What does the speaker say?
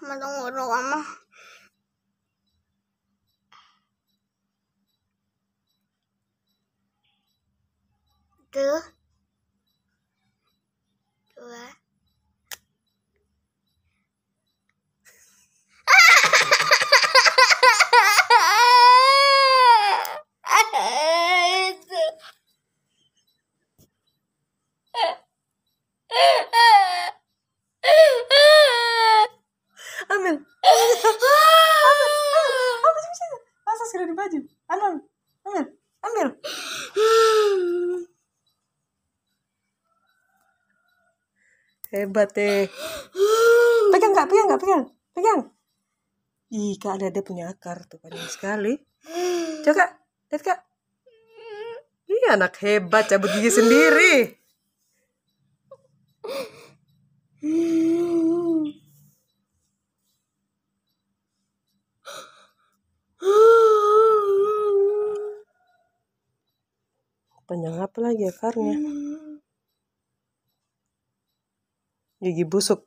没 等我说完吗？得。ambil ambil ambil bisa masa sekali di baju ambil ambil ambil hebat eh pegang nggak pegang nggak pegang pegang ih kak ada dia punya akar tuh panjang sekali coba lihat kak ini anak hebat cabut gigi sendiri panjang apa lagi akarnya iya. gigi busuk